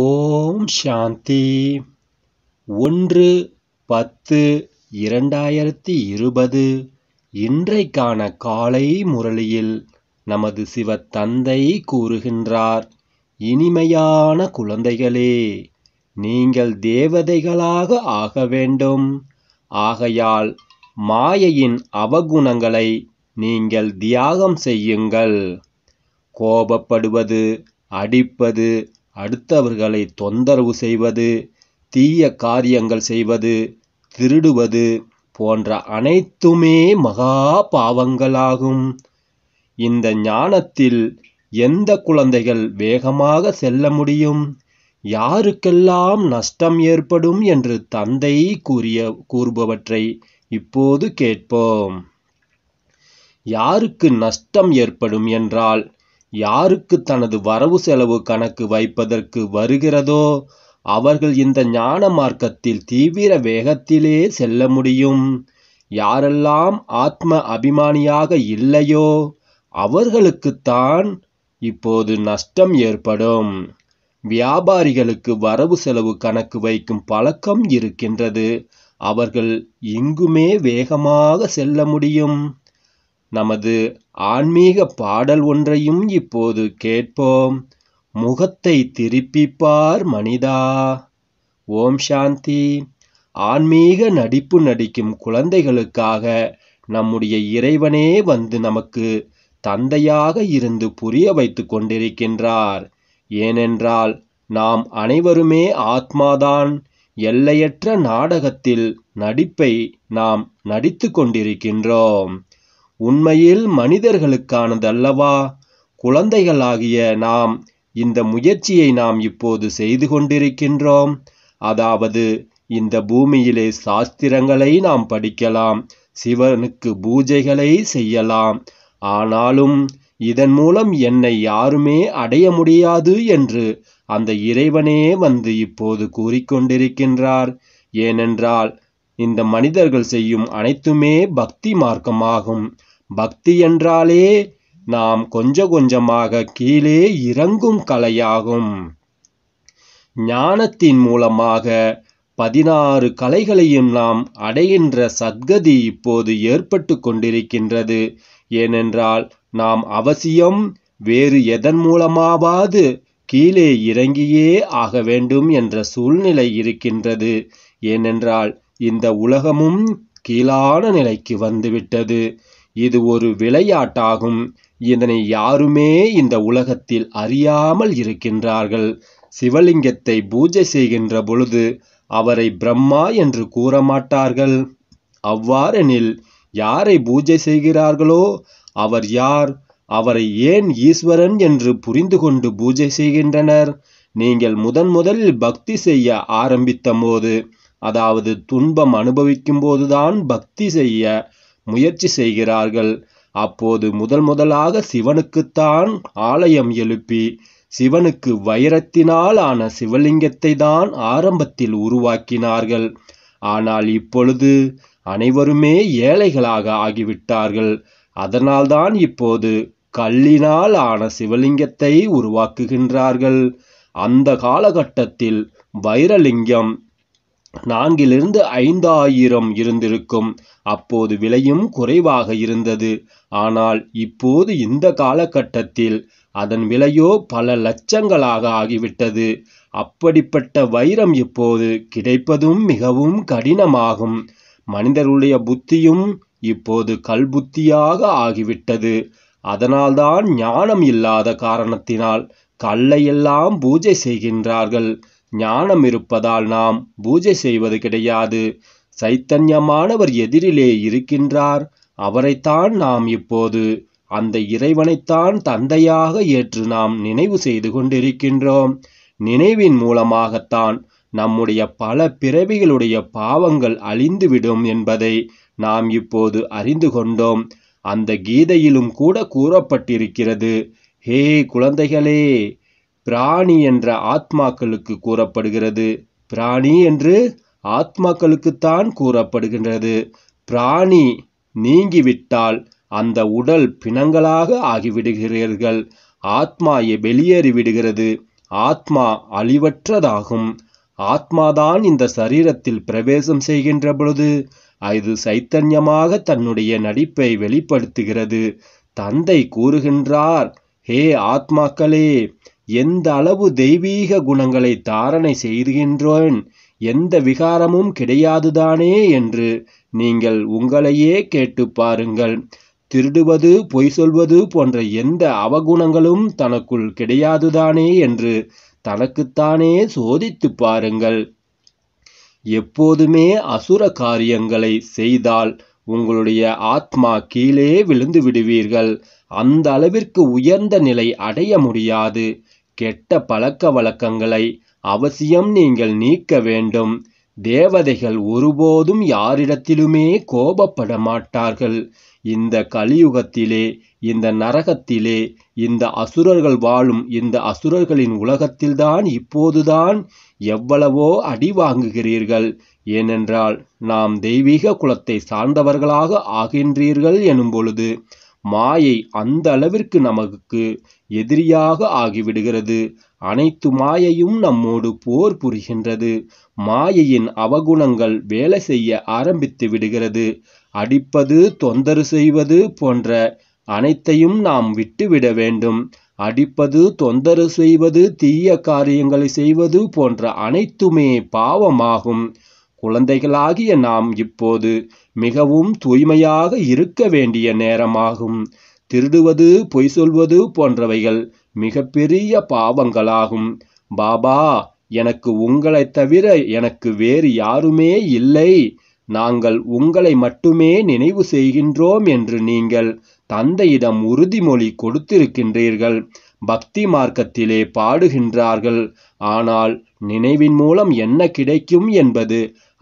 ஓம் சாந்தி ஒன்று பத்து இரண்டாயிரத்தி இருபது இன்றைக்கான காலை முரளியில் நமது சிவ தந்தை கூறுகின்றார் இனிமையான குழந்தைகளே நீங்கள் தேவதைகளாக ஆக வேண்டும் ஆகையால் மாயையின் அவகுணங்களை நீங்கள் தியாகம் செய்யுங்கள் கோபப்படுவது அடிப்பது அடுத்தவர்களை தொந்தரவு செய்வது தீய காரியங்கள் செய்வது திருடுவது போன்ற அனைத்துமே மகா பாவங்களாகும் இந்த ஞானத்தில் எந்த குழந்தைகள் வேகமாக செல்ல முடியும் யாருக்கெல்லாம் நஷ்டம் ஏற்படும் என்று தந்தை கூறிய கூறுபவற்றை இப்போது கேட்போம் யாருக்கு நஷ்டம் ஏற்படும் என்றால் யாருக்கு தனது வரவு செலவு கணக்கு வைப்பதற்கு வருகிறதோ அவர்கள் இந்த ஞான மார்க்கத்தில் தீவிர வேகத்திலே செல்ல முடியும் யாரெல்லாம் ஆத்ம அபிமானியாக இல்லையோ அவர்களுக்குத்தான் இப்போது நஷ்டம் ஏற்படும் வியாபாரிகளுக்கு வரவு செலவு கணக்கு வைக்கும் பழக்கம் இருக்கின்றது அவர்கள் இங்குமே வேகமாக செல்ல முடியும் நமது ஆன்மீக பாடல் ஒன்றையும் இப்போது கேட்போம் முகத்தை திருப்பிப்பார் மனிதா ஓம் சாந்தி ஆன்மீக நடிப்பு நடிக்கும் குழந்தைகளுக்காக நம்முடைய இறைவனே வந்து நமக்கு தந்தையாக இருந்து புரிய வைத்து கொண்டிருக்கின்றார் ஏனென்றால் நாம் அனைவருமே ஆத்மாதான் எல்லையற்ற நாடகத்தில் நடிப்பை நாம் நடித்து கொண்டிருக்கின்றோம் உண்மையில் மனிதர்களுக்கானதல்லவா குழந்தைகளாகிய நாம் இந்த முயற்சியை நாம் இப்போது செய்து கொண்டிருக்கின்றோம் அதாவது இந்த பூமியிலே சாஸ்திரங்களை நாம் படிக்கலாம் சிவனுக்கு பூஜைகளை செய்யலாம் ஆனாலும் இதன் மூலம் என்னை யாருமே அடைய முடியாது என்று அந்த இறைவனே வந்து இப்போது கூறிக்கொண்டிருக்கின்றார் ஏனென்றால் இந்த மனிதர்கள் செய்யும் அனைத்துமே பக்தி மார்க்கமாகும் பக்தி என்றாலே நாம் கொஞ்ச கொஞ்சமாக கீழே இறங்கும் கலையாகும் ஞானத்தின் மூலமாக பதினாறு கலைகளையும் நாம் அடைகின்ற சத்கதி இப்போது ஏற்பட்டு கொண்டிருக்கின்றது ஏனென்றால் நாம் அவசியம் வேறு எதன் மூலமாவது கீழே இறங்கியே ஆக வேண்டும் என்ற சூழ்நிலை இருக்கின்றது ஏனென்றால் இந்த உலகமும் கீழான நிலைக்கு வந்துவிட்டது இது ஒரு விளையாட்டாகும் இதனை யாருமே இந்த உலகத்தில் அறியாமல் இருக்கின்றார்கள் சிவலிங்கத்தை பூஜை செய்கின்ற பொழுது அவரை பிரம்மா என்று கூறமாட்டார்கள் அவ்வாறெனில் யாரை பூஜை செய்கிறார்களோ அவர் யார் அவரை ஏன் ஈஸ்வரன் என்று புரிந்து கொண்டு பூஜை செய்கின்றனர் நீங்கள் முதன் முதலில் பக்தி செய்ய ஆரம்பித்த போது அதாவது துன்பம் அனுபவிக்கும் போதுதான் பக்தி செய்ய முயற்சி செய்கிறார்கள் அப்போது முதல் முதலாக சிவனுக்குத்தான் ஆலயம் எழுப்பி சிவனுக்கு வைரத்தினால் ஆன சிவலிங்கத்தை தான் ஆரம்பத்தில் உருவாக்கினார்கள் ஆனால் இப்பொழுது அனைவருமே ஏழைகளாக ஆகிவிட்டார்கள் அதனால்தான் இப்போது கல்லினால் ஆன சிவலிங்கத்தை உருவாக்குகின்றார்கள் அந்த காலகட்டத்தில் வைரலிங்கம் நான்கிலிருந்து ஐந்தாயிரம் இருந்திருக்கும் அப்போது விலையும் குறைவாக இருந்தது ஆனால் இப்போது இந்த காலகட்டத்தில் அதன் விலையோ பல லட்சங்களாக ஆகிவிட்டது அப்படிப்பட்ட வைரம் இப்போது கிடைப்பதும் மிகவும் கடினமாகும் மனிதருடைய புத்தியும் இப்போது கல்புத்தியாக ஆகிவிட்டது அதனால்தான் ஞானம் இல்லாத காரணத்தினால் கல்லையெல்லாம் பூஜை செய்கின்றார்கள் ஞானம் இருப்பதால் நாம் பூஜை செய்வது கிடையாது சைத்தன்யமானவர் எதிரிலே இருக்கின்றார் அவரைத்தான் நாம் இப்போது அந்த இறைவனைத்தான் தந்தையாக ஏற்று நாம் நினைவு செய்து கொண்டிருக்கின்றோம் நினைவின் மூலமாகத்தான் நம்முடைய பல பிறவிகளுடைய பாவங்கள் அழிந்துவிடும் என்பதை நாம் இப்போது அறிந்து கொண்டோம் அந்த கீதையிலும் கூட கூறப்பட்டிருக்கிறது ஹே குழந்தைகளே பிராணி என்ற ஆத்மாக்களுக்கு கூறப்படுகிறது பிராணி என்று ஆத்மாக்களுக்குத்தான் கூறப்படுகின்றது பிராணி நீங்கிவிட்டால் அந்த உடல் பிணங்களாக ஆகிவிடுகிறீர்கள் ஆத்மா வெளியேறிவிடுகிறது ஆத்மா அழிவற்றதாகும் ஆத்மாதான் இந்த சரீரத்தில் பிரவேசம் செய்கின்ற பொழுது அது சைத்தன்யமாக தன்னுடைய நடிப்பை வெளிப்படுத்துகிறது தந்தை கூறுகின்றார் ஹே ஆத்மாக்களே எந்த அளவு தெய்வீக குணங்களை தாரணை செய்கின்றோன் எந்த விகாரமும் கிடையாதுதானே என்று நீங்கள் உங்களையே கேட்டு பாருங்கள் திருடுவது பொய் சொல்வது போன்ற எந்த அவகுணங்களும் தனக்குள் கிடையாதுதானே என்று தனக்குத்தானே சோதித்து பாருங்கள் எப்போதுமே அசுர காரியங்களை செய்தால் உங்களுடைய ஆத்மா கீழே விழுந்து விடுவீர்கள் அந்த அளவிற்கு உயர்ந்த நிலை அடைய முடியாது கெட்ட பழக்க வழக்கங்களை அவசியம் நீங்கள் நீக்க வேண்டும் தேவதைகள் ஒருபோதும் யாரிடத்திலுமே கோபப்பட மாட்டார்கள் இந்த கலியுகத்திலே இந்த நரகத்திலே இந்த அசுரர்கள் வாழும் இந்த அசுரர்களின் உலகத்தில்தான் இப்போதுதான் எவ்வளவோ அடி வாங்குகிறீர்கள் ஏனென்றால் நாம் தெய்வீக குலத்தை சார்ந்தவர்களாக ஆகின்றீர்கள் எனும் பொழுது மாயை அந்த அளவிற்கு நமக்கு எதிரியாக ஆகிவிடுகிறது அனைத்து மாயையும் நம்மோடு போர் புரிகின்றது மாயையின் அவகுணங்கள் வேலை செய்ய ஆரம்பித்து விடுகிறது அடிப்பது தொந்தரவு செய்வது போன்ற அனைத்தையும் நாம் விட்டுவிட வேண்டும் அடிப்பது தொந்தரவு செய்வது தீய காரியங்களை செய்வது போன்ற அனைத்துமே பாவமாகும் குழந்தைகளாகிய நாம் இப்போது மிகவும் தூய்மையாக இருக்க வேண்டிய நேரமாகும் திருடுவது பொய் சொல்வது போன்றவைகள் மிகப்பெரிய பாவங்களாகும் பாபா எனக்கு உங்களைத் தவிர எனக்கு வேறு யாருமே இல்லை நாங்கள் உங்களை மட்டுமே நினைவு செய்கின்றோம் என்று நீங்கள் தந்தையிடம் உறுதிமொழி கொடுத்திருக்கின்றீர்கள் பக்தி மார்க்கத்திலே பாடுகின்றார்கள் ஆனால் நினைவின் மூலம் என்ன கிடைக்கும் என்பது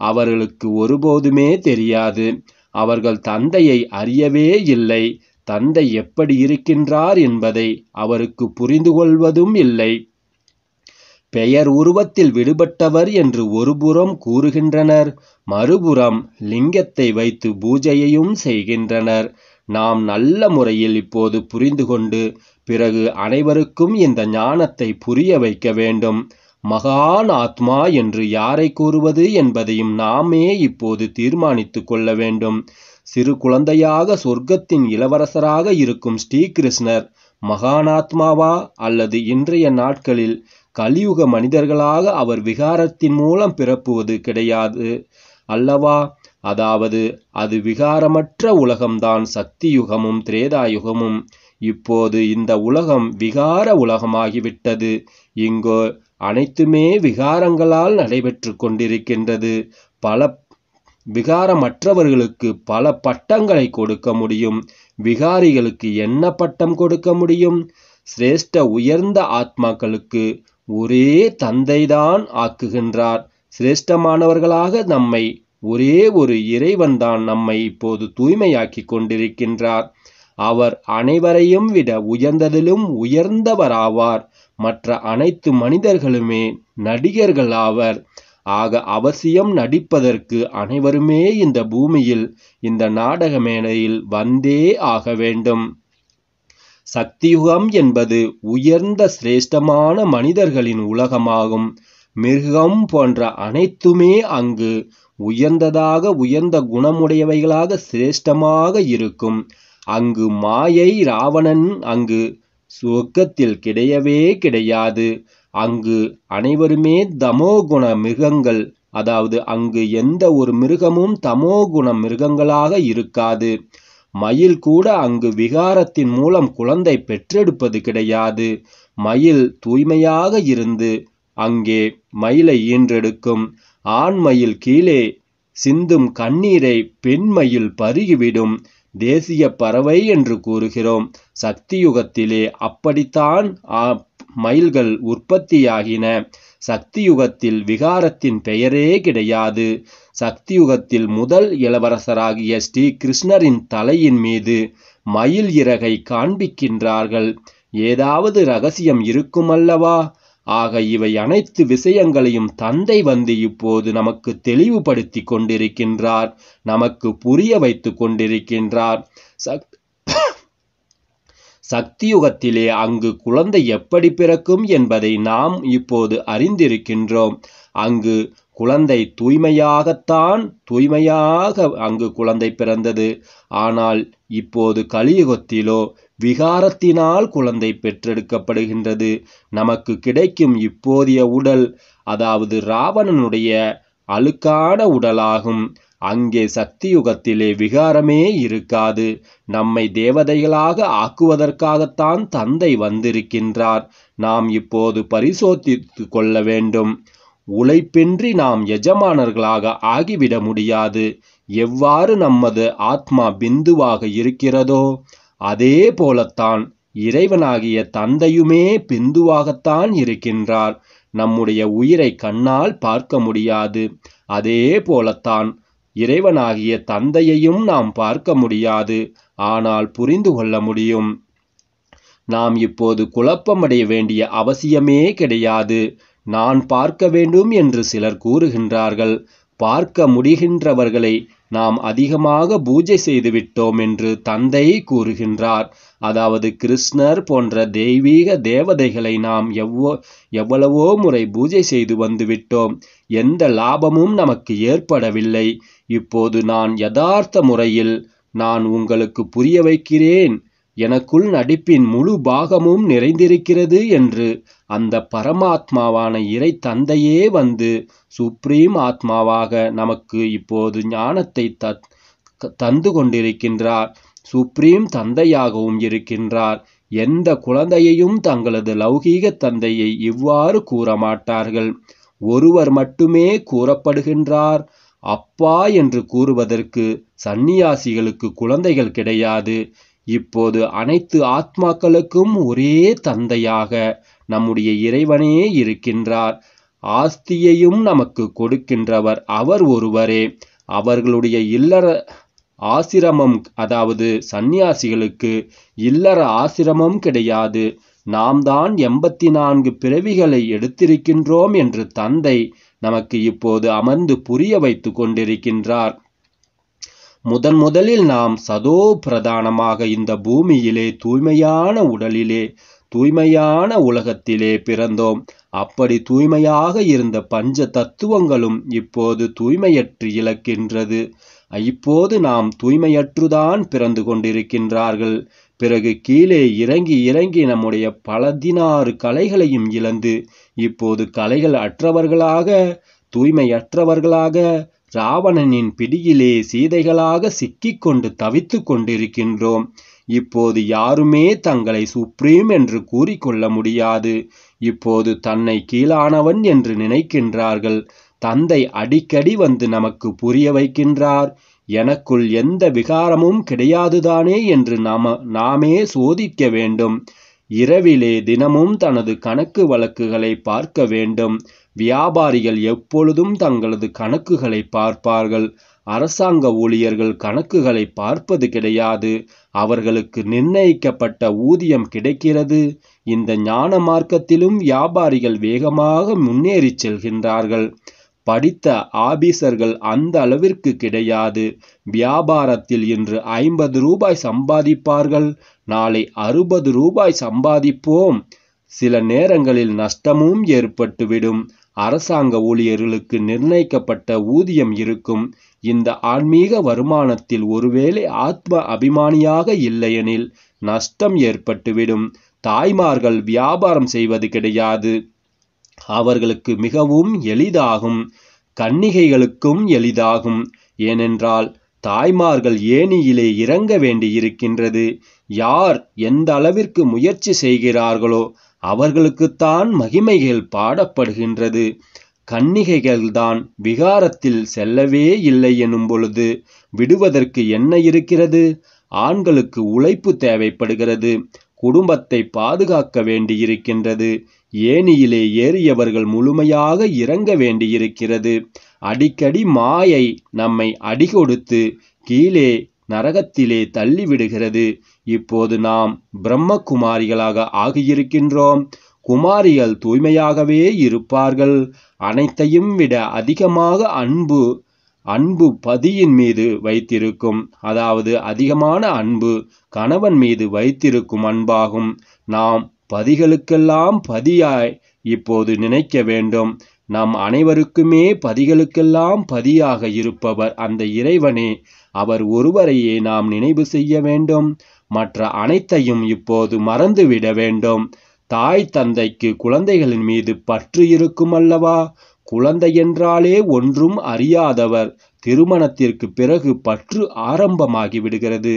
அவர்களுக்கு ஒருபோதுமே தெரியாது அவர்கள் தந்தையை அறியவே இல்லை தந்தை எப்படி இருக்கின்றார் என்பதை அவருக்கு புரிந்து கொள்வதும் இல்லை பெயர் உருவத்தில் விடுபட்டவர் என்று ஒருபுறம் கூறுகின்றனர் மறுபுறம் லிங்கத்தை வைத்து பூஜையையும் செய்கின்றனர் நாம் நல்ல முறையில் இப்போது புரிந்து கொண்டு பிறகு அனைவருக்கும் இந்த ஞானத்தை புரிய வைக்க வேண்டும் மகான் ஆத்மா என்று யாரை கூறுவது என்பதையும் நாமே இப்போது தீர்மானித்து கொள்ள வேண்டும் சிறு குழந்தையாக சொர்க்கத்தின் இளவரசராக இருக்கும் ஸ்ரீகிருஷ்ணர் மகானாத்மாவா அல்லது இன்றைய நாட்களில் கலியுக மனிதர்களாக அவர் விகாரத்தின் மூலம் பிறப்புவது கிடையாது அல்லவா அதாவது அது விகாரமற்ற உலகம்தான் சக்தி யுகமும் திரேதாயுகமும் இப்போது இந்த உலகம் விகார உலகமாகிவிட்டது இங்கோ அனைத்துமே விகாரங்களால் நடைபெற்று கொண்டிருக்கின்றது பல விகாரமற்றவர்களுக்கு பல பட்டங்களை கொடுக்க முடியும் விகாரிகளுக்கு என்ன பட்டம் கொடுக்க முடியும் சிரேஷ்ட உயர்ந்த ஆத்மாக்களுக்கு ஒரே தந்தைதான் ஆக்குகின்றார் சிரேஷ்டமானவர்களாக நம்மை ஒரே ஒரு இறைவன்தான் நம்மை இப்போது தூய்மையாக்கி கொண்டிருக்கின்றார் அவர் அனைவரையும் விட உயர்ந்ததிலும் உயர்ந்தவராவார் மற்ற அனைத்து மனிதர்களுமே நடிகர்கள் ஆவர் ஆக அவசியம் நடிப்பதற்கு அனைவருமே இந்த பூமியில் இந்த நாடக மேடையில் வந்தே ஆக வேண்டும் சக்தியுகம் என்பது உயர்ந்த சிரேஷ்டமான மனிதர்களின் உலகமாகும் மிருகம் போன்ற அனைத்துமே அங்கு உயர்ந்ததாக உயர்ந்த குணமுடையவைகளாக சிரேஷ்டமாக இருக்கும் அங்கு மாயை ராவணன் அங்கு சுவர்க்கத்தில் கிடையவே கிடையாது அங்கு அனைவருமே தமோகுண மிருகங்கள் அதாவது அங்கு எந்த ஒரு மிருகமும் தமோகுண மிருகங்களாக இருக்காது மயில் கூட அங்கு விகாரத்தின் மூலம் குழந்தை பெற்றெடுப்பது கிடையாது மயில் தூய்மையாக இருந்து அங்கே மயிலை ஈன்றெடுக்கும் ஆண் மயில் கீழே சிந்தும் கண்ணீரை பெண்மயில் பருகிவிடும் தேசிய பறவை என்று கூறுகிறோம் சக்தியுகத்திலே அப்படித்தான் மயில்கள் உற்பத்தியாகின சக்தியுகத்தில் விகாரத்தின் பெயரே கிடையாது சக்தியுகத்தில் முதல் இளவரசராகிய ஸ்ரீ கிருஷ்ணரின் தலையின் மீது மயில் இறகை காண்பிக்கின்றார்கள் ஏதாவது ரகசியம் இருக்குமல்லவா ஆக இவை அனைத்து விஷயங்களையும் தந்தை வந்து இப்போது நமக்கு தெளிவுபடுத்தி கொண்டிருக்கின்றார் நமக்கு புரிய வைத்து கொண்டிருக்கின்றார் சக்தியுகத்திலே அங்கு குழந்தை எப்படி பிறக்கும் என்பதை நாம் இப்போது அறிந்திருக்கின்றோம் அங்கு குழந்தை தூய்மையாகத்தான் தூய்மையாக அங்கு குழந்தை பிறந்தது ஆனால் இப்போது கலியுகத்திலோ விகாரத்தினால் குழந்தை பெற்றெடுக்கப்படுகின்றது நமக்கு கிடைக்கும் இப்போதைய உடல் அதாவது ராவணனுடைய அழுக்கான உடலாகும் அங்கே சக்தி யுகத்திலே விகாரமே இருக்காது நம்மை தேவதைகளாக ஆக்குவதற்காகத்தான் தந்தை வந்திருக்கின்றார் நாம் இப்போது பரிசோதித்து கொள்ள வேண்டும் உழைப்பின்றி நாம் எஜமானர்களாக ஆகிவிட முடியாது எவ்வாறு நமது ஆத்மா பிந்துவாக இருக்கிறதோ அதே போலத்தான் இறைவனாகிய தந்தையுமே பிந்துவாகத்தான் இருக்கின்றார் நம்முடைய உயிரை கண்ணால் பார்க்க முடியாது அதே போலத்தான் இறைவனாகிய தந்தையையும் நாம் பார்க்க முடியாது ஆனால் புரிந்து கொள்ள முடியும் நாம் இப்போது குழப்பமடைய வேண்டிய அவசியமே கிடையாது நான் பார்க்க வேண்டும் என்று சிலர் கூறுகின்றார்கள் பார்க்க முடிகின்றவர்களை நாம் அதிகமாக பூஜை செய்துவிட்டோம் என்று தந்தை கூறுகின்றார் அதாவது கிருஷ்ணர் போன்ற தெய்வீக தேவதைகளை நாம் எவ்வோ எவ்வளவோ முறை பூஜை செய்து வந்துவிட்டோம் எந்த லாபமும் நமக்கு ஏற்படவில்லை இப்போது நான் யதார்த்த முறையில் நான் உங்களுக்கு புரிய வைக்கிறேன் எனக்குள் நடிப்பின் முழு பாகமும் நிறைந்திருக்கிறது என்று அந்த பரமாத்மாவான இறை தந்தையே வந்து சுப்ரீம் ஆத்மாவாக நமக்கு இப்போது ஞானத்தை தத் தந்து கொண்டிருக்கின்றார் சுப்ரீம் தந்தையாகவும் இருக்கின்றார் எந்த குழந்தையையும் தங்களது லௌகீக தந்தையை இவ்வாறு கூற மாட்டார்கள் ஒருவர் மட்டுமே கூறப்படுகின்றார் அப்பா என்று கூறுவதற்கு சந்நியாசிகளுக்கு குழந்தைகள் கிடையாது இப்போது அனைத்து ஆத்மாக்களுக்கும் ஒரே தந்தையாக நம்முடைய இறைவனே இருக்கின்றார் ஆஸ்தியையும் நமக்கு கொடுக்கின்றவர் அவர் ஒருவரே அவர்களுடைய இல்லற ஆசிரமம் அதாவது சந்நியாசிகளுக்கு இல்லற ஆசிரமம் கிடையாது நாம் தான் எண்பத்தி நான்கு பிறவிகளை எடுத்திருக்கின்றோம் என்று தந்தை நமக்கு இப்போது அமர்ந்து புரிய வைத்து கொண்டிருக்கின்றார் முதன் முதலில் நாம் சதோ பிரதானமாக இந்த பூமியிலே தூய்மையான உடலிலே தூய்மையான உலகத்திலே பிறந்தோம் அப்படி தூய்மையாக இருந்த பஞ்ச தத்துவங்களும் இப்போது தூய்மையற்று இழக்கின்றது இப்போது நாம் தூய்மையற்றுதான் பிறந்து கொண்டிருக்கின்றார்கள் பிறகு கீழே இறங்கி இறங்கி நம்முடைய பலதினாறு கலைகளையும் இழந்து இப்போது கலைகள் அற்றவர்களாக தூய்மையற்றவர்களாக ராவணனின் பிடியிலே சீதைகளாக கொண்டு தவித்துக் கொண்டிருக்கின்றோம் இப்போது யாருமே தங்களை சுப்ரீம் என்று கூறிக்கொள்ள முடியாது இப்போது தன்னை கீழானவன் என்று நினைக்கின்றார்கள் தந்தை அடிக்கடி வந்து நமக்கு புரிய வைக்கின்றார் எனக்குள் எந்த விகாரமும் கிடையாதுதானே என்று நாம நாமே சோதிக்க வேண்டும் இரவிலே தினமும் தனது கணக்கு வழக்குகளை பார்க்க வேண்டும் வியாபாரிகள் எப்பொழுதும் தங்களது கணக்குகளை பார்ப்பார்கள் அரசாங்க ஊழியர்கள் கணக்குகளை பார்ப்பது கிடையாது அவர்களுக்கு நிர்ணயிக்கப்பட்ட ஊதியம் கிடைக்கிறது இந்த ஞான மார்க்கத்திலும் வியாபாரிகள் வேகமாக முன்னேறி செல்கின்றார்கள் படித்த ஆபீசர்கள் அந்த அளவிற்கு கிடையாது வியாபாரத்தில் இன்று ஐம்பது ரூபாய் சம்பாதிப்பார்கள் நாளை அறுபது ரூபாய் சம்பாதிப்போம் சில நேரங்களில் நஷ்டமும் ஏற்பட்டுவிடும் அரசாங்க ஊழியர்களுக்கு நிர்ணயிக்கப்பட்ட ஊதியம் இருக்கும் இந்த ஆன்மீக வருமானத்தில் ஒருவேளை ஆத்ம அபிமானியாக இல்லையெனில் நஷ்டம் ஏற்பட்டுவிடும் தாய்மார்கள் வியாபாரம் செய்வது கிடையாது அவர்களுக்கு மிகவும் எளிதாகும் கன்னிகைகளுக்கும் எளிதாகும் ஏனென்றால் தாய்மார்கள் ஏணியிலே இறங்க வேண்டியிருக்கின்றது யார் எந்த அளவிற்கு முயற்சி செய்கிறார்களோ அவர்களுக்குத்தான் மகிமைகள் பாடப்படுகின்றது கன்னிகைகள்தான் விகாரத்தில் செல்லவே இல்லை எனும் பொழுது விடுவதற்கு என்ன இருக்கிறது ஆண்களுக்கு உழைப்பு தேவைப்படுகிறது குடும்பத்தை பாதுகாக்க வேண்டியிருக்கின்றது ஏனியிலே ஏறியவர்கள் முழுமையாக இறங்க வேண்டியிருக்கிறது அடிக்கடி மாயை நம்மை அடிகொடுத்து கீழே நரகத்திலே தள்ளிவிடுகிறது இப்போது நாம் பிரம்ம குமாரிகளாக ஆகியிருக்கின்றோம் குமாரிகள் தூய்மையாகவே இருப்பார்கள் அனைத்தையும் விட அதிகமாக அன்பு அன்பு பதியின் மீது வைத்திருக்கும் அதாவது அதிகமான அன்பு கணவன் மீது வைத்திருக்கும் அன்பாகும் நாம் பதிகளுக்கெல்லாம் பதியாய் இப்போது நினைக்க வேண்டும் நம் அனைவருக்குமே பதிகளுக்கெல்லாம் பதியாக இருப்பவர் அந்த இறைவனே அவர் ஒருவரையே நாம் நினைவு செய்ய வேண்டும் மற்ற அனைத்தையும் இப்போது மறந்துவிட வேண்டும் தாய் தந்தைக்கு குழந்தைகளின் மீது பற்று இருக்கும் அல்லவா குழந்தை என்றாலே ஒன்றும் அறியாதவர் திருமணத்திற்கு பிறகு பற்று ஆரம்பமாகி விடுகிறது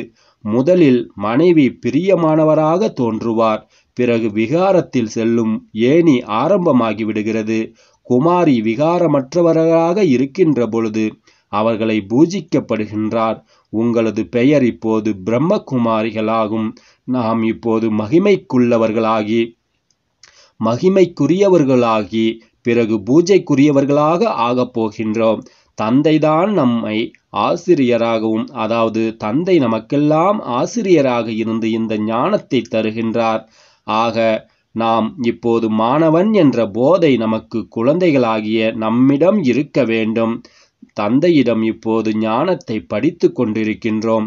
முதலில் மனைவி பிரியமானவராக தோன்றுவார் பிறகு விகாரத்தில் செல்லும் ஏணி ஆரம்பமாகி விடுகிறது குமாரி விகாரமற்றவராக இருக்கின்ற பொழுது அவர்களை பூஜிக்கப்படுகின்றார் உங்களது பெயர் இப்போது பிரம்மகுமாரிகளாகும் நாம் இப்போது மகிமைக்குள்ளவர்களாகி மகிமைக்குரியவர்களாகி பிறகு பூஜைக்குரியவர்களாக ஆகப் போகின்றோம் தந்தைதான் நம்மை ஆசிரியராகவும் அதாவது தந்தை நமக்கெல்லாம் ஆசிரியராக இருந்து இந்த ஞானத்தை தருகின்றார் ஆக நாம் இப்போது மாணவன் என்ற போதை நமக்கு குழந்தைகளாகிய நம்மிடம் இருக்க வேண்டும் தந்தையிடம் இப்போது ஞானத்தை படித்து கொண்டிருக்கின்றோம்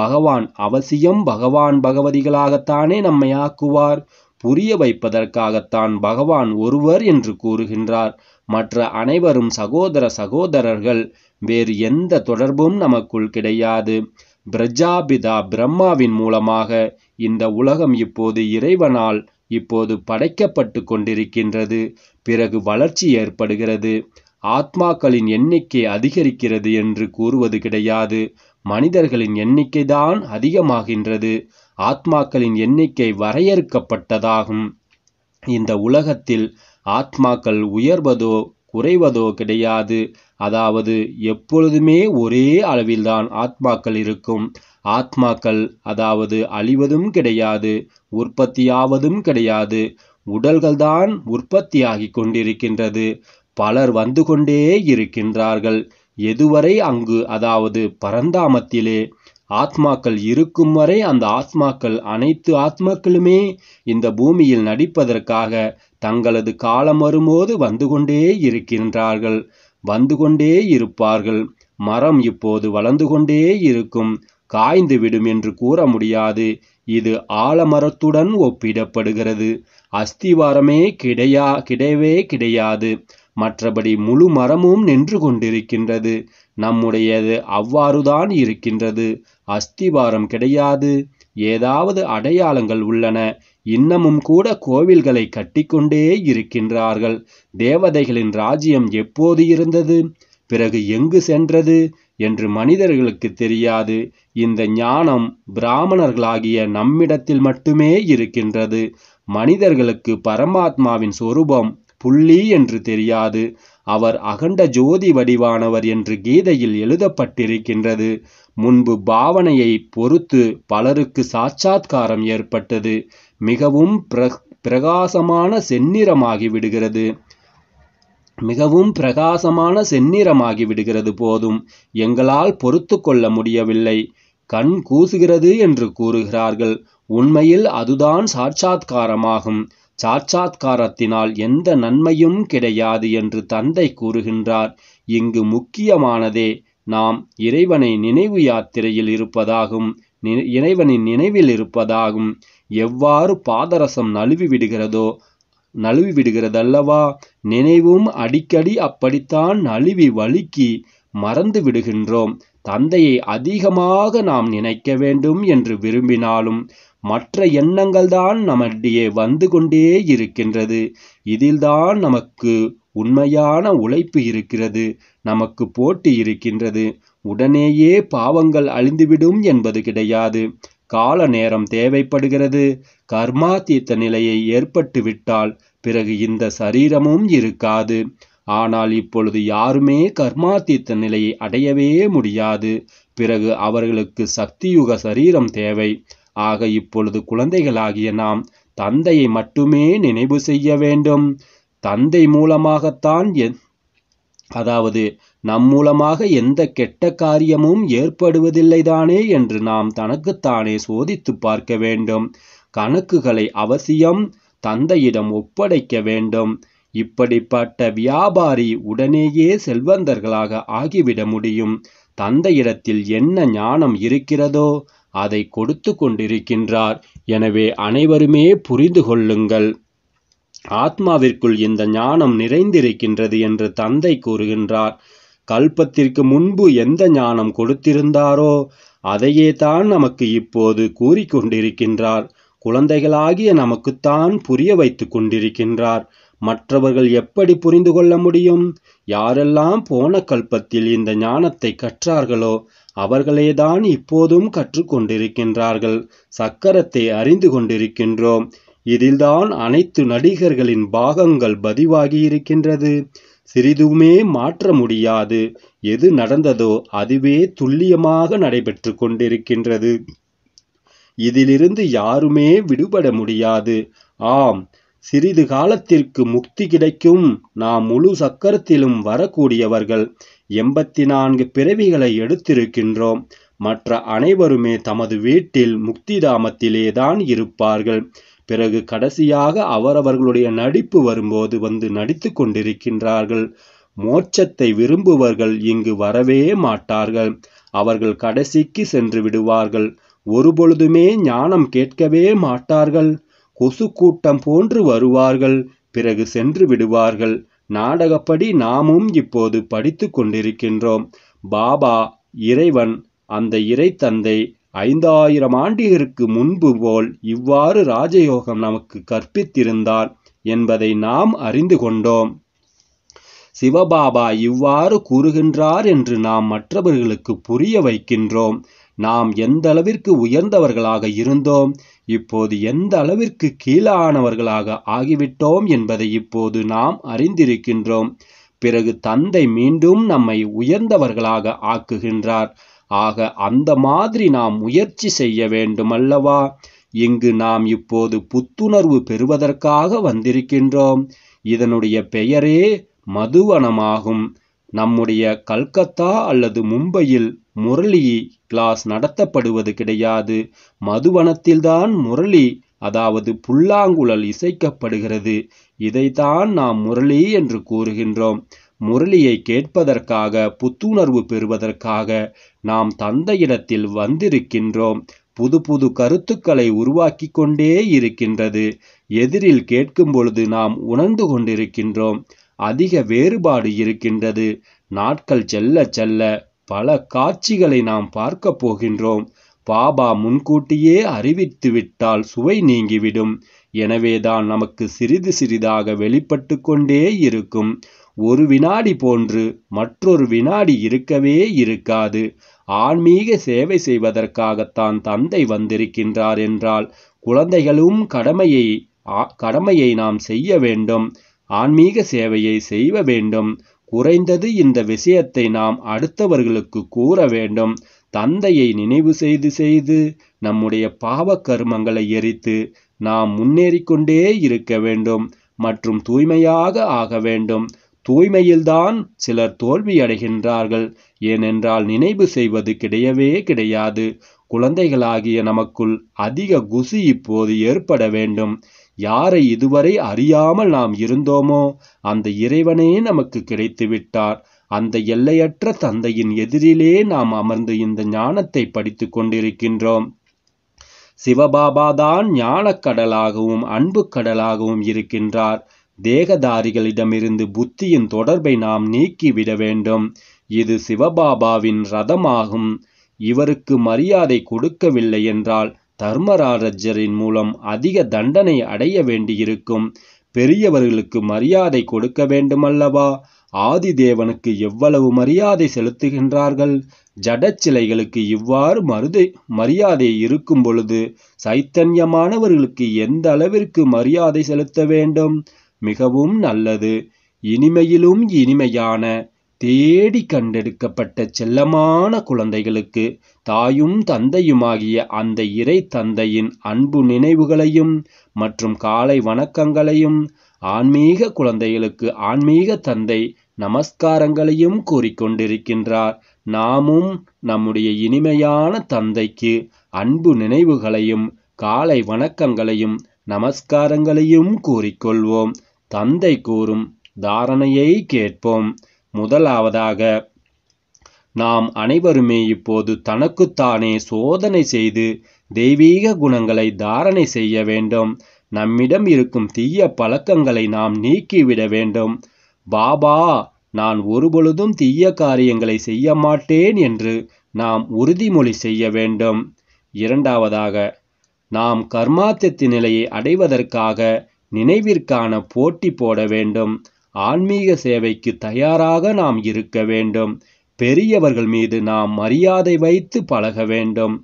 பகவான் அவசியம் பகவான் பகவதிகளாகத்தானே நம்மை ஆக்குவார் புரிய வைப்பதற்காகத்தான் பகவான் ஒருவர் என்று கூறுகின்றார் மற்ற அனைவரும் சகோதர சகோதரர்கள் வேறு எந்த தொடர்பும் நமக்குள் கிடையாது பிரஜாபிதா பிரம்மாவின் மூலமாக இந்த உலகம் இப்போது இறைவனால் இப்போது படைக்கப்பட்டு கொண்டிருக்கின்றது பிறகு வளர்ச்சி ஏற்படுகிறது ஆத்மாக்களின் எண்ணிக்கை அதிகரிக்கிறது என்று கூறுவது கிடையாது மனிதர்களின் எண்ணிக்கைதான் அதிகமாகின்றது ஆத்மாக்களின் எண்ணிக்கை வரையறுக்கப்பட்டதாகும் இந்த உலகத்தில் ஆத்மாக்கள் உயர்வதோ குறைவதோ கிடையாது அதாவது எப்பொழுதுமே ஒரே அளவில்தான் ஆத்மாக்கள் இருக்கும் ஆத்மாக்கள் அதாவது அழிவதும் கிடையாது உற்பத்தியாவதும் கிடையாது உடல்கள்தான் உற்பத்தியாகி கொண்டிருக்கின்றது பலர் வந்து கொண்டே இருக்கின்றார்கள் எதுவரை அங்கு அதாவது பரந்தாமத்திலே ஆத்மாக்கள் இருக்கும் வரை அந்த ஆத்மாக்கள் அனைத்து ஆத்மாக்களுமே இந்த பூமியில் நடிப்பதற்காக தங்களது காலம் வரும்போது வந்து கொண்டே இருக்கின்றார்கள் வந்து கொண்டே இருப்பார்கள் மரம் இப்போது வளர்ந்து கொண்டே இருக்கும் காய்ந்து விடும் என்று கூற முடியாது இது ஆலமரத்துடன் ஒப்பிடப்படுகிறது அஸ்திவாரமே கிடையா கிடையவே கிடையாது மற்றபடி முழு மரமும் நின்று கொண்டிருக்கின்றது நம்முடையது அவ்வாறுதான் இருக்கின்றது அஸ்திவாரம் கிடையாது ஏதாவது அடையாளங்கள் உள்ளன இன்னமும் கூட கோவில்களை கட்டிக்கொண்டே இருக்கின்றார்கள் தேவதைகளின் ராஜ்யம் எப்போது இருந்தது பிறகு எங்கு சென்றது என்று மனிதர்களுக்கு தெரியாது இந்த ஞானம் பிராமணர்களாகிய நம்மிடத்தில் மட்டுமே இருக்கின்றது மனிதர்களுக்கு பரமாத்மாவின் சொரூபம் புள்ளி என்று தெரியாது அவர் அகண்ட ஜோதி வடிவானவர் என்று கீதையில் எழுதப்பட்டிருக்கின்றது முன்பு பாவனையை பொறுத்து பலருக்கு சாட்சாத்காரம் ஏற்பட்டது மிகவும் பிர பிரகாசமான செந்நிறமாகி விடுகிறது மிகவும் பிரகாசமான செந்நிறமாகி விடுகிறது போதும் எங்களால் பொறுத்து கொள்ள முடியவில்லை கண் கூசுகிறது என்று கூறுகிறார்கள் உண்மையில் அதுதான் சாட்சாத்காரமாகும் சாட்சாத்காரத்தினால் எந்த நன்மையும் கிடையாது என்று தந்தை கூறுகின்றார் இங்கு முக்கியமானதே நாம் இறைவனை நினைவு யாத்திரையில் இருப்பதாகும் இறைவனின் நினைவில் இருப்பதாகும் எவ்வாறு பாதரசம் நழுவி விடுகிறதோ நழுவி விடுகிறதல்லவா நினைவும் அடிக்கடி அப்படித்தான் நழுவி வழுக்கி மறந்து விடுகின்றோம் தந்தையை அதிகமாக நாம் நினைக்க வேண்டும் என்று விரும்பினாலும் மற்ற எண்ணங்கள்தான் நம்மிடையே வந்து கொண்டே இருக்கின்றது இதில்தான் நமக்கு உண்மையான உழைப்பு இருக்கிறது நமக்கு போட்டி இருக்கின்றது உடனேயே பாவங்கள் அழிந்துவிடும் என்பது கிடையாது கால நேரம் தேவைப்படுகிறது தீர்த்த நிலையை ஏற்பட்டு விட்டால் பிறகு இந்த சரீரமும் இருக்காது ஆனால் இப்பொழுது யாருமே தீர்த்த நிலையை அடையவே முடியாது பிறகு அவர்களுக்கு சக்தியுக சரீரம் தேவை ஆக இப்பொழுது குழந்தைகளாகிய நாம் தந்தையை மட்டுமே நினைவு செய்ய வேண்டும் தந்தை மூலமாகத்தான் அதாவது நம் மூலமாக எந்த கெட்ட காரியமும் ஏற்படுவதில்லைதானே என்று நாம் தனக்குத்தானே சோதித்து பார்க்க வேண்டும் கணக்குகளை அவசியம் தந்தையிடம் ஒப்படைக்க வேண்டும் இப்படிப்பட்ட வியாபாரி உடனேயே செல்வந்தர்களாக ஆகிவிட முடியும் தந்தையிடத்தில் என்ன ஞானம் இருக்கிறதோ அதை கொடுத்து கொண்டிருக்கின்றார் எனவே அனைவருமே புரிந்து கொள்ளுங்கள் ஆத்மாவிற்குள் இந்த ஞானம் நிறைந்திருக்கின்றது என்று தந்தை கூறுகின்றார் கல்பத்திற்கு முன்பு எந்த ஞானம் கொடுத்திருந்தாரோ அதையே தான் நமக்கு இப்போது கூறிக்கொண்டிருக்கின்றார் குழந்தைகளாகிய நமக்குத்தான் புரிய வைத்து கொண்டிருக்கின்றார் மற்றவர்கள் எப்படி புரிந்து கொள்ள முடியும் யாரெல்லாம் போன கல்பத்தில் இந்த ஞானத்தை கற்றார்களோ அவர்களேதான் இப்போதும் கற்றுக்கொண்டிருக்கின்றார்கள் சக்கரத்தை அறிந்து கொண்டிருக்கின்றோம் இதில்தான் அனைத்து நடிகர்களின் பாகங்கள் பதிவாகியிருக்கின்றது சிறிதுமே மாற்ற முடியாது எது நடந்ததோ அதுவே துல்லியமாக நடைபெற்று கொண்டிருக்கின்றது இதிலிருந்து யாருமே விடுபட முடியாது ஆம் சிறிது காலத்திற்கு முக்தி கிடைக்கும் நாம் முழு சக்கரத்திலும் வரக்கூடியவர்கள் எண்பத்தி நான்கு பிறவிகளை எடுத்திருக்கின்றோம் மற்ற அனைவருமே தமது வீட்டில் முக்திதாமத்திலே தான் இருப்பார்கள் பிறகு கடைசியாக அவரவர்களுடைய நடிப்பு வரும்போது வந்து நடித்து கொண்டிருக்கின்றார்கள் மோட்சத்தை விரும்புவர்கள் இங்கு வரவே மாட்டார்கள் அவர்கள் கடைசிக்கு சென்று விடுவார்கள் ஒருபொழுதுமே ஞானம் கேட்கவே மாட்டார்கள் கொசு கூட்டம் போன்று வருவார்கள் பிறகு சென்று விடுவார்கள் நாடகப்படி நாமும் இப்போது படித்து கொண்டிருக்கின்றோம் பாபா இறைவன் அந்த இறை தந்தை ஐந்தாயிரம் ஆண்டுகளுக்கு முன்பு போல் இவ்வாறு ராஜயோகம் நமக்கு கற்பித்திருந்தார் என்பதை நாம் அறிந்து கொண்டோம் சிவபாபா இவ்வாறு கூறுகின்றார் என்று நாம் மற்றவர்களுக்கு புரிய வைக்கின்றோம் நாம் எந்தளவிற்கு உயர்ந்தவர்களாக இருந்தோம் இப்போது எந்த அளவிற்கு கீழானவர்களாக ஆகிவிட்டோம் என்பதை இப்போது நாம் அறிந்திருக்கின்றோம் பிறகு தந்தை மீண்டும் நம்மை உயர்ந்தவர்களாக ஆக்குகின்றார் ஆக அந்த மாதிரி நாம் முயற்சி செய்ய வேண்டுமல்லவா இங்கு நாம் இப்போது புத்துணர்வு பெறுவதற்காக வந்திருக்கின்றோம் இதனுடைய பெயரே மதுவனமாகும் நம்முடைய கல்கத்தா அல்லது மும்பையில் முரளி கிளாஸ் நடத்தப்படுவது கிடையாது மதுவனத்தில்தான் முரளி அதாவது புல்லாங்குழல் இசைக்கப்படுகிறது இதைத்தான் நாம் முரளி என்று கூறுகின்றோம் முரளியை கேட்பதற்காக புத்துணர்வு பெறுவதற்காக நாம் தந்தையிடத்தில் வந்திருக்கின்றோம் புது புது கருத்துக்களை உருவாக்கி கொண்டே இருக்கின்றது எதிரில் கேட்கும் பொழுது நாம் உணர்ந்து கொண்டிருக்கின்றோம் அதிக வேறுபாடு இருக்கின்றது நாட்கள் செல்ல செல்ல பல காட்சிகளை நாம் பார்க்க போகின்றோம் பாபா முன்கூட்டியே அறிவித்து விட்டால் சுவை நீங்கிவிடும் எனவேதான் நமக்கு சிறிது சிறிதாக வெளிப்பட்டு கொண்டே இருக்கும் ஒரு வினாடி போன்று மற்றொரு வினாடி இருக்கவே இருக்காது ஆன்மீக சேவை செய்வதற்காகத்தான் தந்தை வந்திருக்கின்றார் என்றால் குழந்தைகளும் கடமையை கடமையை நாம் செய்ய வேண்டும் ஆன்மீக சேவையை செய்ய வேண்டும் குறைந்தது இந்த விஷயத்தை நாம் அடுத்தவர்களுக்கு கூற வேண்டும் தந்தையை நினைவு செய்து செய்து நம்முடைய பாவ கர்மங்களை எரித்து நாம் முன்னேறிக்கொண்டே இருக்க வேண்டும் மற்றும் தூய்மையாக ஆக வேண்டும் தூய்மையில்தான் சிலர் தோல்வியடைகின்றார்கள் ஏனென்றால் நினைவு செய்வது கிடையவே கிடையாது குழந்தைகளாகிய நமக்குள் அதிக குசி இப்போது ஏற்பட வேண்டும் யாரை இதுவரை அறியாமல் நாம் இருந்தோமோ அந்த இறைவனே நமக்கு கிடைத்துவிட்டார் அந்த எல்லையற்ற தந்தையின் எதிரிலே நாம் அமர்ந்து இந்த ஞானத்தை படித்து கொண்டிருக்கின்றோம் சிவபாபா தான் ஞானக்கடலாகவும் அன்பு கடலாகவும் இருக்கின்றார் தேகதாரிகளிடமிருந்து புத்தியின் தொடர்பை நாம் நீக்கிவிட வேண்டும் இது சிவபாபாவின் ரதமாகும் இவருக்கு மரியாதை கொடுக்கவில்லை என்றால் தர்மராஜரின் மூலம் அதிக தண்டனை அடைய வேண்டியிருக்கும் பெரியவர்களுக்கு மரியாதை கொடுக்க வேண்டுமல்லவா ஆதிதேவனுக்கு எவ்வளவு மரியாதை செலுத்துகின்றார்கள் ஜடச்சிலைகளுக்கு இவ்வாறு மருதை மரியாதை இருக்கும் பொழுது சைத்தன்யமானவர்களுக்கு எந்த அளவிற்கு மரியாதை செலுத்த வேண்டும் மிகவும் நல்லது இனிமையிலும் இனிமையான தேடி கண்டெடுக்கப்பட்ட செல்லமான குழந்தைகளுக்கு தாயும் தந்தையுமாகிய அந்த இறை தந்தையின் அன்பு நினைவுகளையும் மற்றும் காலை வணக்கங்களையும் ஆன்மீக குழந்தைகளுக்கு ஆன்மீக தந்தை நமஸ்காரங்களையும் கூறிக்கொண்டிருக்கின்றார் நாமும் நம்முடைய இனிமையான தந்தைக்கு அன்பு நினைவுகளையும் காலை வணக்கங்களையும் நமஸ்காரங்களையும் கூறிக்கொள்வோம் தந்தை கூறும் தாரணையை கேட்போம் முதலாவதாக நாம் அனைவருமே இப்போது தனக்குத்தானே சோதனை செய்து தெய்வீக குணங்களை தாரணை செய்ய வேண்டும் நம்மிடம் இருக்கும் தீய பழக்கங்களை நாம் நீக்கிவிட வேண்டும் பாபா நான் ஒருபொழுதும் தீய காரியங்களை செய்ய மாட்டேன் என்று நாம் உறுதிமொழி செய்ய வேண்டும் இரண்டாவதாக நாம் கர்மாத்தியத்தின் நிலையை அடைவதற்காக நினைவிற்கான போட்டி போட வேண்டும் ஆன்மீக சேவைக்கு தயாராக நாம் இருக்க வேண்டும் பெரியவர்கள் மீது நாம் மரியாதை வைத்து பழக வேண்டும்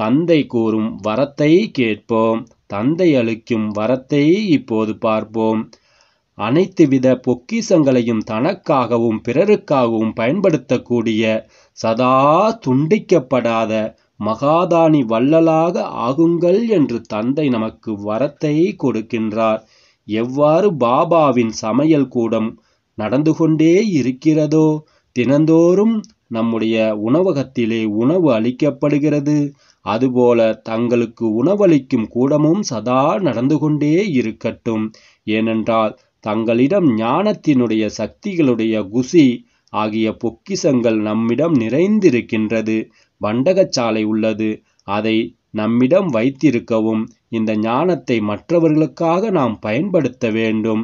தந்தை கூறும் வரத்தை கேட்போம் தந்தை அளிக்கும் வரத்தை இப்போது பார்ப்போம் அனைத்து வித பொக்கிசங்களையும் தனக்காகவும் பிறருக்காகவும் பயன்படுத்தக்கூடிய சதா துண்டிக்கப்படாத மகாதானி வள்ளலாக ஆகுங்கள் என்று தந்தை நமக்கு வரத்தை கொடுக்கின்றார் எவ்வாறு பாபாவின் சமையல் கூடம் நடந்து கொண்டே இருக்கிறதோ தினந்தோறும் நம்முடைய உணவகத்திலே உணவு அளிக்கப்படுகிறது அதுபோல தங்களுக்கு உணவளிக்கும் கூடமும் சதா நடந்து கொண்டே இருக்கட்டும் ஏனென்றால் தங்களிடம் ஞானத்தினுடைய சக்திகளுடைய குசி ஆகிய பொக்கிசங்கள் நம்மிடம் நிறைந்திருக்கின்றது வண்டகச்சாலை உள்ளது அதை நம்மிடம் வைத்திருக்கவும் இந்த ஞானத்தை மற்றவர்களுக்காக நாம் பயன்படுத்த வேண்டும்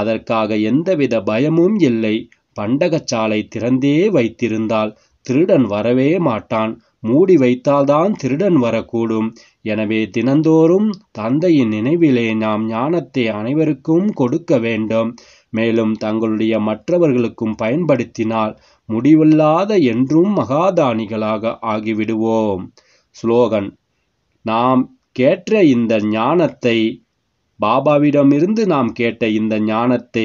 அதற்காக எந்தவித பயமும் இல்லை பண்டகச்சாலை திறந்தே வைத்திருந்தால் திருடன் வரவே மாட்டான் மூடி வைத்தால்தான் திருடன் வரக்கூடும் எனவே தினந்தோறும் தந்தையின் நினைவிலே நாம் ஞானத்தை அனைவருக்கும் கொடுக்க வேண்டும் மேலும் தங்களுடைய மற்றவர்களுக்கும் பயன்படுத்தினால் முடிவில்லாத என்றும் மகாதானிகளாக ஆகிவிடுவோம் ஸ்லோகன் நாம் கேட்ட இந்த ஞானத்தை பாபாவிடமிருந்து நாம் கேட்ட இந்த ஞானத்தை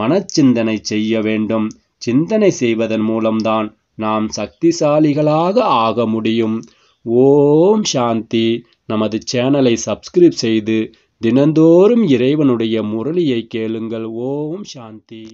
மனச்சிந்தனை செய்ய வேண்டும் சிந்தனை செய்வதன் மூலம்தான் நாம் சக்திசாலிகளாக ஆக முடியும் ஓம் சாந்தி நமது சேனலை சப்ஸ்கிரைப் செய்து தினந்தோறும் இறைவனுடைய முரளியை கேளுங்கள் ஓம் சாந்தி